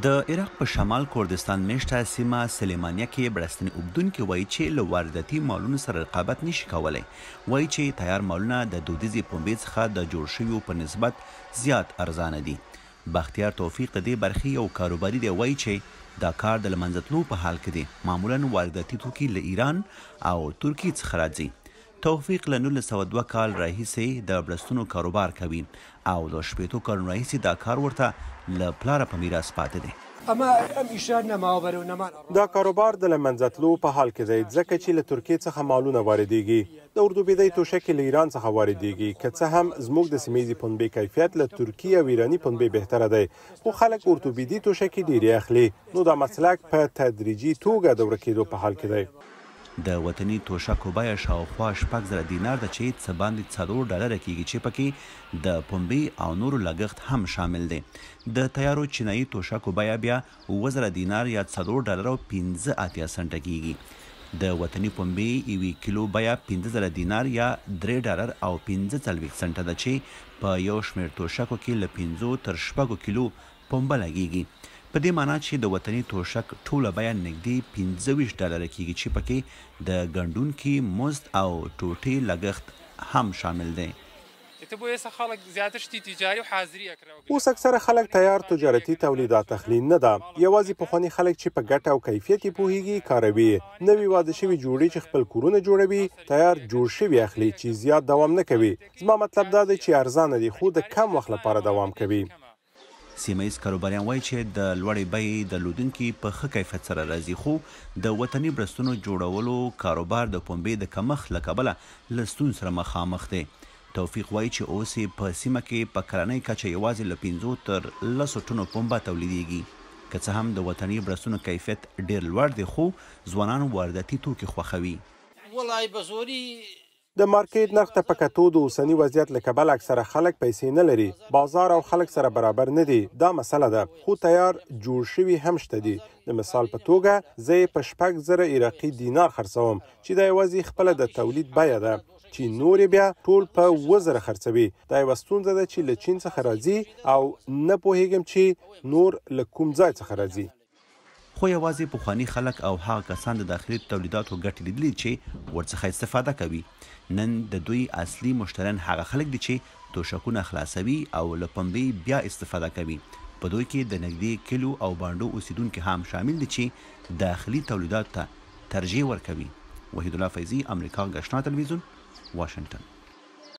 د عراق په شمال کوردستان میشته سیمه سلیمانیه کې بړستن اوبدونکو وایي چې له وارداتي مالونو سره رقابت نشي کولای وایي چې تیار مالونه د دودیزي پومبې څخه د جوړ شویو په نسبت زیات ارزانه دي بختیار توفیق دې برخي او کاروباري دی وایي چې دا کار د لمنځتلو په حال کې دی معمولا وارداتي توکي له ایران او ترکی څخه راځي توفیق له 1902 کال راهیسې د بلستونو کاروبار کوي او د شپېتو کلونو راهیسې دا کار ورته له پلاره په میراث پاتې دی دا کاروبار د لمنځتلو په حال کې دی ځکه چې له ترکیې څخه مالونه واردېږي د اردوبېدۍ توشکې له ایران څخه واردېږي که څه هم زموږ د سیمې پنبې کیفیت له ترکیې او ایراني پنبې بهتره دی خو خلک اردوبېدۍ توشکې ډېری اخلي نو دا مسلک په تدریجي توګه د ورکېدو په حال کې دی د وطني توشک بیه شاوخوا شپږ زره دینار ده چې څه باندې څلور ډالره کیږي چې پکې د پنبې او نورو لګښت هم شامل دی د تیارو چینایي توشک بیه بیا اووه زره دینار یا څلور ډالره او پنځه اتیا سنټه کیږي د وطني پنبې یوې کیلو بیه پنځه زره دینار یا درې ډالر او پنځه څلوېښت سنټه ده چې په یو شمېر توشکو کې له پنځو تر شپږو کیلو پنبه لګیږي په دې معنی چې د وطني توشک ټوله بیان نږدې 25 ډالر کېږي چې پکې د ګندون کې مزد او ټوټې لګښت هم شامل دی اوس اکثره خلک تیار تجارتي تولیدات تخلین نه ده یوازې پخوانی خلک چې په ګټه او کیفیت پوهیږي کاروي نوی واده شوی جوړي چې خپل کورونه جوړوي تیار جوړ شوی اخلي چې زیات دوام نه کوي زما مطلب دا دی چې ارزانه دي خو د کم وخت لپاره دوام کوي سیمایز کاروباریان وایي چې د لوړې بیې د لودونکو په ښه کیفیت سره راځي خو د وطني برستونو جوړولو کاروبار د پومبې د کمښت لکبله لستون سره مخامخ دی توفیق وایي چې اوس په سیمه کې په کلنۍ کچه یوازې له 15 تر 30 ټنو پومبا تولیدېږي که څه هم د وطني برسونو کیفیت ډیر لوړ دی خو ځوانان وارداتي توکي خوښوي ولای بزوري د مارکیټ نرخ ته په کتو د اوسنی وضعیت لکبل اکثره خلک پیسې نه لري بازار او خلک سره برابر نه دي دا مسله ده خو تیار جوړ شوی هم شته دي د مثال په توګه زه په شپږ زره عراقي دینار خرڅوم چې دا یوازې خپل د تولید بیه ده چې نور بیا ټول په وزره خرڅوي دا یو ستونزه ده چې له چین څخه راځي او نه پوهیږم چې نور له کوم ځای څخه راځي خو یوازې پخوانی خلک او هغه کسان د داخلي تولیداتو ګټې لیدلې چې ورڅخه استفاده کوي نن د دوی اصلي مشترن هغه خلک دي چې توشکونه خلاصوي او له پنبې بیا استفاده کوي په دوی کې د نږدې کلو او بانډو اوسیدونکو هم شامل دي چې داخلي تولیدات ته ترجیح ورکوي وحید الله فیضی امریکا غشنا تلویزیون واشنگتن